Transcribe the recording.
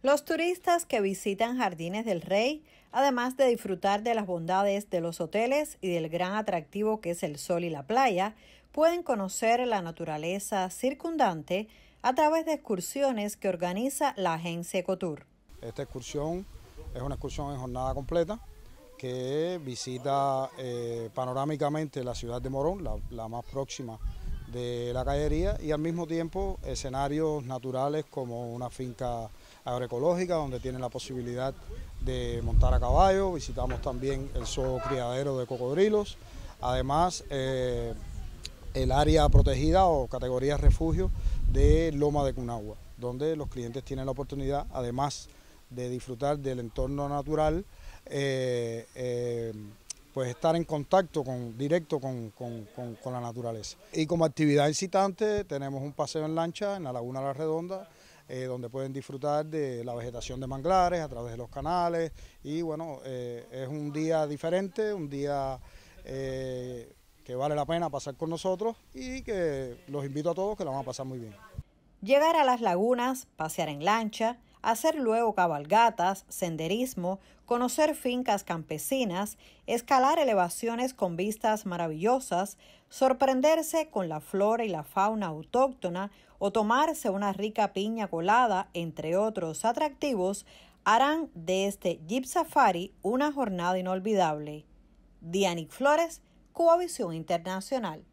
Los turistas que visitan Jardines del Rey, además de disfrutar de las bondades de los hoteles y del gran atractivo que es el sol y la playa, pueden conocer la naturaleza circundante a través de excursiones que organiza la agencia Ecotour. Esta excursión es una excursión en jornada completa que visita eh, panorámicamente la ciudad de Morón, la, la más próxima de la galería y al mismo tiempo escenarios naturales como una finca agroecológica donde tienen la posibilidad de montar a caballo, visitamos también el zoo criadero de cocodrilos, además eh, el área protegida o categoría refugio de Loma de Cunagua, donde los clientes tienen la oportunidad, además de disfrutar del entorno natural, eh, eh, pues estar en contacto con, directo con, la naturaleza. Y como actividad excitante, tenemos un paseo en lancha en la Laguna La Redonda, eh, donde pueden disfrutar de la vegetación de manglares a través de los canales y bueno, eh, es un día diferente, un día eh, que vale la pena pasar con nosotros y que los invito a todos que la van a pasar muy bien. Llegar a las lagunas, pasear en lancha, hacer luego cabalgatas, senderismo, conocer fincas campesinas, escalar elevaciones con vistas maravillosas, sorprenderse con la flora y la fauna autóctona o tomarse una rica piña colada, entre otros atractivos, harán de este Jeep Safari una jornada inolvidable. Dianic Flores, Cubavisión Internacional.